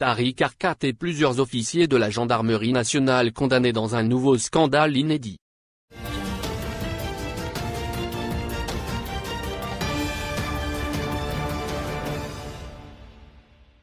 Tariq Arkat et plusieurs officiers de la gendarmerie nationale condamnés dans un nouveau scandale inédit.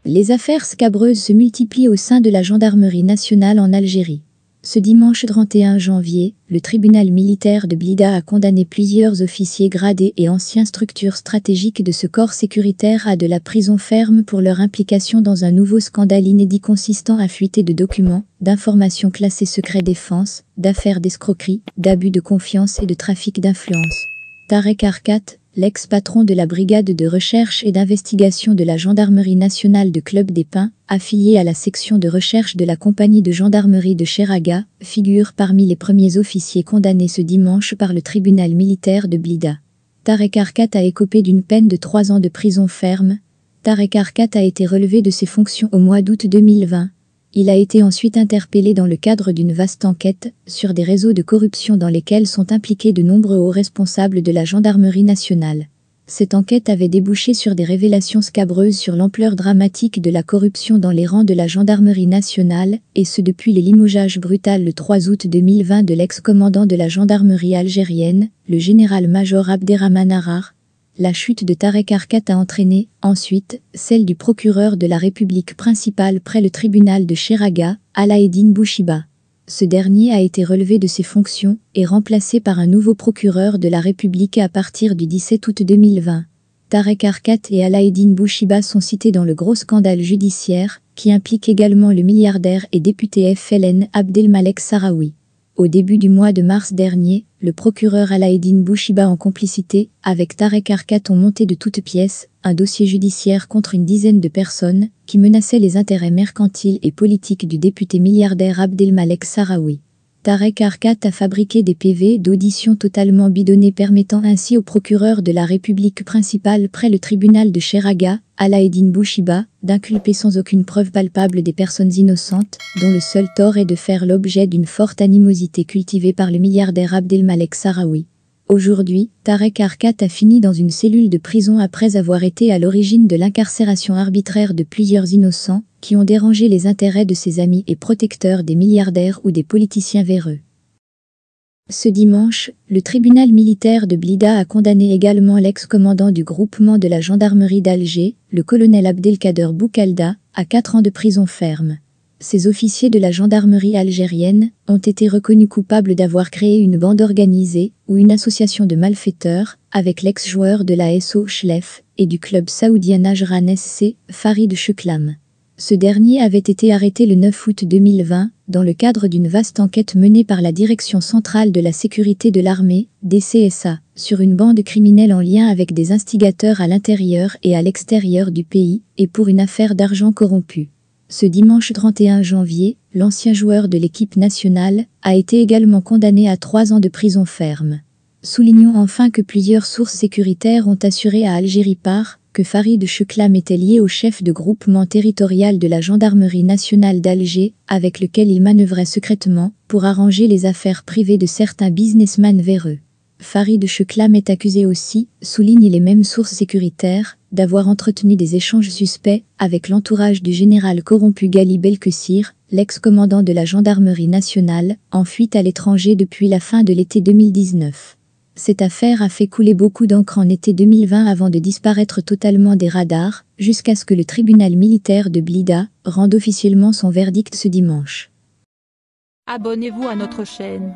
Les affaires scabreuses se multiplient au sein de la gendarmerie nationale en Algérie. Ce dimanche 31 janvier, le tribunal militaire de Blida a condamné plusieurs officiers gradés et anciens structures stratégiques de ce corps sécuritaire à de la prison ferme pour leur implication dans un nouveau scandale inédit consistant à fuiter de documents, d'informations classées secret défense, d'affaires d'escroquerie, d'abus de confiance et de trafic d'influence. Tarek Arkat, l'ex-patron de la brigade de recherche et d'investigation de la gendarmerie nationale de Club des Pins, affilié à la section de recherche de la compagnie de gendarmerie de Cheraga, figure parmi les premiers officiers condamnés ce dimanche par le tribunal militaire de Blida. Tarek Arkat a écopé d'une peine de trois ans de prison ferme. Tarek Arkat a été relevé de ses fonctions au mois d'août 2020 il a été ensuite interpellé dans le cadre d'une vaste enquête sur des réseaux de corruption dans lesquels sont impliqués de nombreux hauts responsables de la gendarmerie nationale. Cette enquête avait débouché sur des révélations scabreuses sur l'ampleur dramatique de la corruption dans les rangs de la gendarmerie nationale, et ce depuis les limogeages brutales le 3 août 2020 de l'ex-commandant de la gendarmerie algérienne, le général-major Abderrahman Arar, la chute de Tarek Arkat a entraîné, ensuite, celle du procureur de la République principale près le tribunal de Sheraga, Alaeddin Bouchiba. Ce dernier a été relevé de ses fonctions et remplacé par un nouveau procureur de la République à partir du 17 août 2020. Tarek Arkat et Alaeddin Bouchiba sont cités dans le gros scandale judiciaire qui implique également le milliardaire et député FLN Abdelmalek Sarawi. Au début du mois de mars dernier, le procureur Alaeddin Bouchiba en complicité avec Tarek Arkat ont monté de toutes pièces un dossier judiciaire contre une dizaine de personnes qui menaçaient les intérêts mercantiles et politiques du député milliardaire Abdelmalek Sarawi. Tarek Arkat a fabriqué des PV d'audition totalement bidonnés permettant ainsi au procureur de la République principale près le tribunal de Sheraga, Alaeddin Bouchiba, d'inculper sans aucune preuve palpable des personnes innocentes, dont le seul tort est de faire l'objet d'une forte animosité cultivée par le milliardaire Abdelmalek Sarawi. Aujourd'hui, Tarek Arkat a fini dans une cellule de prison après avoir été à l'origine de l'incarcération arbitraire de plusieurs innocents qui ont dérangé les intérêts de ses amis et protecteurs des milliardaires ou des politiciens véreux. Ce dimanche, le tribunal militaire de Blida a condamné également l'ex-commandant du groupement de la gendarmerie d'Alger, le colonel Abdelkader Boukalda, à quatre ans de prison ferme ces officiers de la gendarmerie algérienne ont été reconnus coupables d'avoir créé une bande organisée ou une association de malfaiteurs avec l'ex-joueur de la SO Chlef et du club saoudien Najran SC, Farid Shuklam. Ce dernier avait été arrêté le 9 août 2020 dans le cadre d'une vaste enquête menée par la Direction centrale de la sécurité de l'armée, DCSA, sur une bande criminelle en lien avec des instigateurs à l'intérieur et à l'extérieur du pays et pour une affaire d'argent corrompu. Ce dimanche 31 janvier, l'ancien joueur de l'équipe nationale a été également condamné à trois ans de prison ferme. Soulignons enfin que plusieurs sources sécuritaires ont assuré à Algérie par que Farid Cheklam était lié au chef de groupement territorial de la gendarmerie nationale d'Alger, avec lequel il manœuvrait secrètement pour arranger les affaires privées de certains businessmen véreux. Farid Chuklam est accusé aussi, soulignent les mêmes sources sécuritaires, d'avoir entretenu des échanges suspects avec l'entourage du général corrompu Gali Belkessir, l'ex-commandant de la gendarmerie nationale, en fuite à l'étranger depuis la fin de l'été 2019. Cette affaire a fait couler beaucoup d'encre en été 2020 avant de disparaître totalement des radars, jusqu'à ce que le tribunal militaire de Blida rende officiellement son verdict ce dimanche. Abonnez-vous à notre chaîne.